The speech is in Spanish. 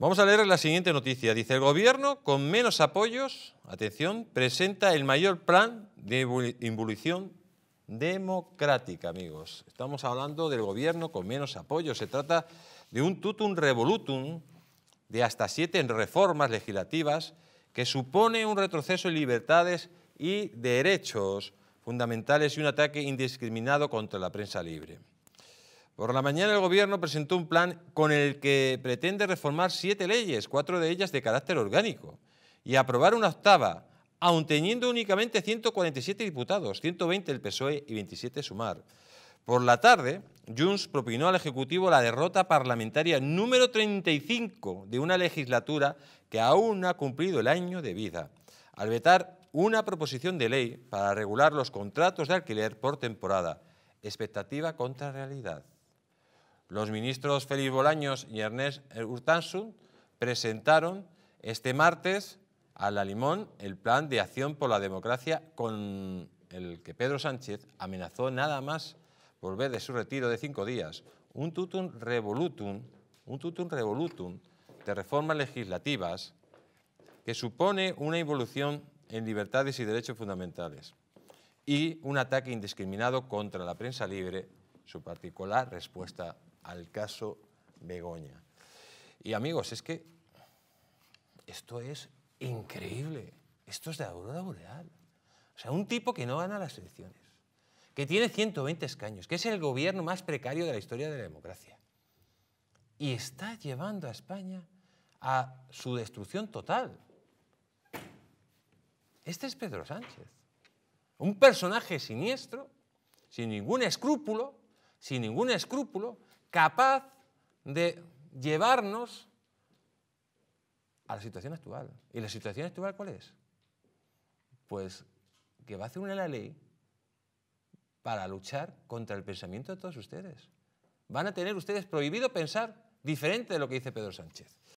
Vamos a leer la siguiente noticia. Dice, el gobierno con menos apoyos, atención, presenta el mayor plan de involución democrática, amigos. Estamos hablando del gobierno con menos apoyos. Se trata de un tutum revolutum de hasta siete reformas legislativas que supone un retroceso en libertades y derechos fundamentales y un ataque indiscriminado contra la prensa libre. Por la mañana el Gobierno presentó un plan con el que pretende reformar siete leyes, cuatro de ellas de carácter orgánico, y aprobar una octava, aun teniendo únicamente 147 diputados, 120 el PSOE y 27 Sumar. Por la tarde, Junts propinó al Ejecutivo la derrota parlamentaria número 35 de una legislatura que aún no ha cumplido el año de vida, al vetar una proposición de ley para regular los contratos de alquiler por temporada. Expectativa contra realidad. Los ministros Félix Bolaños y Ernest Urtansun presentaron este martes a la Limón el plan de acción por la democracia con el que Pedro Sánchez amenazó nada más volver de su retiro de cinco días. Un tutum revolutum, un tutum revolutum de reformas legislativas que supone una evolución en libertades y derechos fundamentales y un ataque indiscriminado contra la prensa libre, su particular respuesta al caso Begoña. Y amigos, es que esto es increíble. Esto es de aurora boreal. O sea, un tipo que no gana las elecciones, que tiene 120 escaños, que es el gobierno más precario de la historia de la democracia. Y está llevando a España a su destrucción total. Este es Pedro Sánchez. Un personaje siniestro, sin ningún escrúpulo, sin ningún escrúpulo, capaz de llevarnos a la situación actual. ¿Y la situación actual cuál es? Pues que va a hacer una ley para luchar contra el pensamiento de todos ustedes. Van a tener ustedes prohibido pensar diferente de lo que dice Pedro Sánchez.